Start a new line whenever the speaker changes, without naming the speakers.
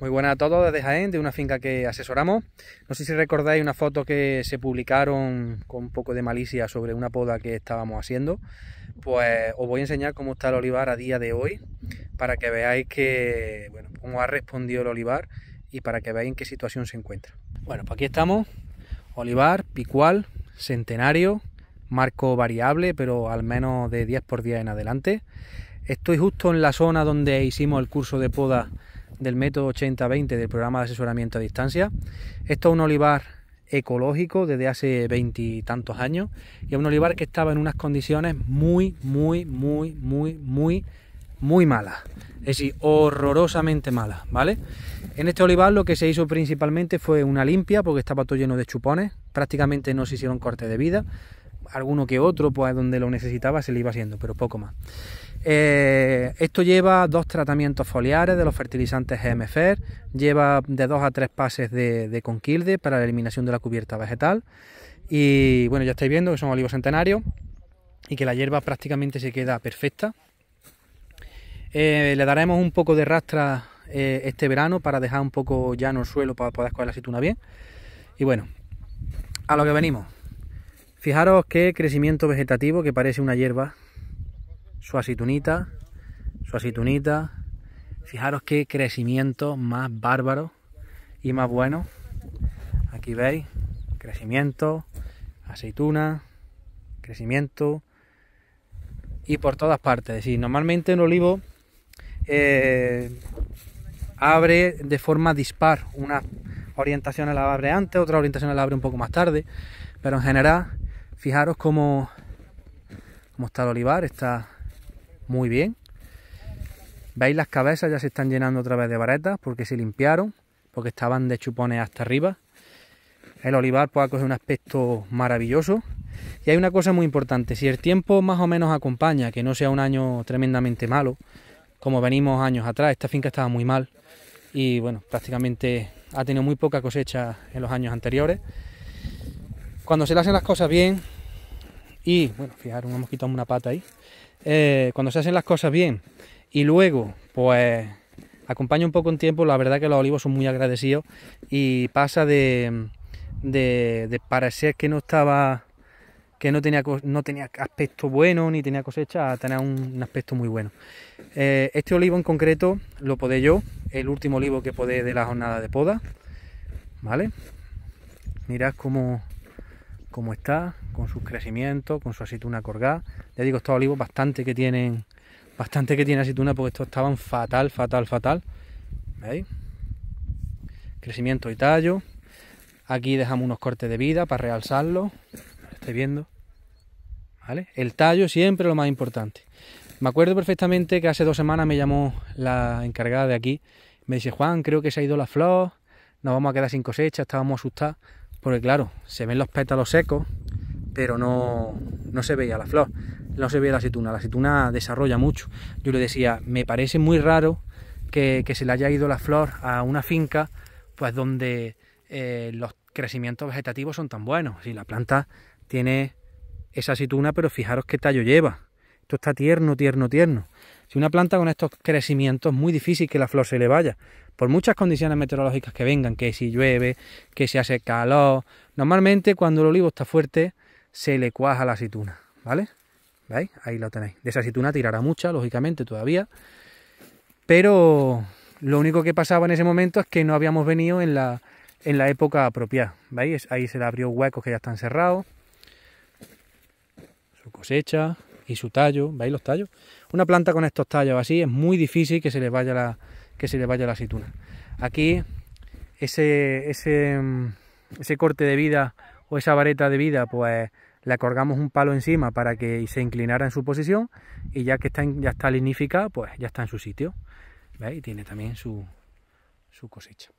Muy buenas a todos desde Jaén, de una finca que asesoramos. No sé si recordáis una foto que se publicaron con un poco de malicia sobre una poda que estábamos haciendo. Pues os voy a enseñar cómo está el olivar a día de hoy para que veáis que, bueno, cómo ha respondido el olivar y para que veáis en qué situación se encuentra. Bueno, pues aquí estamos. Olivar, picual, centenario, marco variable, pero al menos de 10 por 10 en adelante. Estoy justo en la zona donde hicimos el curso de poda del método 80-20 del programa de asesoramiento a distancia. Esto es un olivar ecológico desde hace veintitantos años y es un olivar que estaba en unas condiciones muy, muy, muy, muy, muy, muy malas. Es decir, horrorosamente malas, ¿vale? En este olivar lo que se hizo principalmente fue una limpia porque estaba todo lleno de chupones, prácticamente no se hicieron cortes de vida, alguno que otro, pues donde lo necesitaba se le iba haciendo, pero poco más. Eh, esto lleva dos tratamientos foliares de los fertilizantes GMFER, lleva de dos a tres pases de, conquilde para la eliminación de la cubierta vegetal y bueno, ya estáis viendo que son olivos centenarios y que la hierba prácticamente se queda perfecta. Eh, le daremos un poco de rastra eh, este verano para dejar un poco llano el suelo para poder coger la aceituna bien. Y bueno, a lo que venimos. Fijaros qué crecimiento vegetativo que parece una hierba su aceitunita, su aceitunita. Fijaros qué crecimiento más bárbaro y más bueno. Aquí veis, crecimiento, aceituna, crecimiento y por todas partes. Si normalmente un olivo eh, abre de forma dispar. una orientación las abre antes, otra orientación la abre un poco más tarde. Pero en general, fijaros cómo, cómo está el olivar. Está muy bien. Veis las cabezas ya se están llenando otra vez de varetas porque se limpiaron, porque estaban de chupones hasta arriba. El olivar pues, ha cogido un aspecto maravilloso. Y hay una cosa muy importante, si el tiempo más o menos acompaña, que no sea un año tremendamente malo, como venimos años atrás, esta finca estaba muy mal y bueno, prácticamente ha tenido muy poca cosecha en los años anteriores. Cuando se le hacen las cosas bien y, bueno, fijaros, hemos quitado una pata ahí, eh, cuando se hacen las cosas bien y luego, pues acompaña un poco en tiempo, la verdad que los olivos son muy agradecidos y pasa de, parecer que no estaba que no tenía, no tenía aspecto bueno ni tenía cosecha, a tener un, aspecto muy bueno. Eh, este olivo en concreto lo podé yo, el último olivo que podé de la jornada de poda, ¿vale? Mirad cómo, como está, con sus crecimientos, con su aceituna colgada. Ya digo, estos olivos bastante que tienen, bastante que tienen aceituna porque estos estaban fatal, fatal, fatal. ¿Veis? Crecimiento y tallo. Aquí dejamos unos cortes de vida para realzarlo. Estoy viendo? ¿Vale? El tallo siempre lo más importante. Me acuerdo perfectamente que hace dos semanas me llamó la encargada de aquí. Me dice, Juan, creo que se ha ido la flor, nos vamos a quedar sin cosecha, estábamos asustados porque claro, se ven los pétalos secos, pero no, no se veía la flor, no se veía la aceituna, la aceituna desarrolla mucho. Yo le decía, me parece muy raro que, se le haya ido la flor a una finca, pues donde eh, los crecimientos vegetativos son tan buenos, si la planta tiene esa aceituna, pero fijaros qué tallo lleva, esto está tierno, tierno, tierno. Si una planta con estos crecimientos es muy difícil que la flor se le vaya, por muchas condiciones meteorológicas que vengan, que si llueve, que si hace calor, normalmente cuando el olivo está fuerte se le cuaja la aceituna, ¿vale? ¿Veis? Ahí lo tenéis. De esa aceituna tirará mucha, lógicamente, todavía, pero lo único que pasaba en ese momento es que no habíamos venido en la, en la época apropiada, ¿veis? Ahí se le abrió huecos que ya están cerrados, su cosecha, y su tallo, ¿veis los tallos? Una planta con estos tallos así es muy difícil que se le vaya la, que se vaya aceituna. Aquí ese, mm, ese, corte de vida o esa vareta de vida, pues le colgamos un palo encima para que se inclinara en su posición y ya que está, ya está lignificada, pues ya está en su sitio. ¿Veis? Y tiene también su cosecha.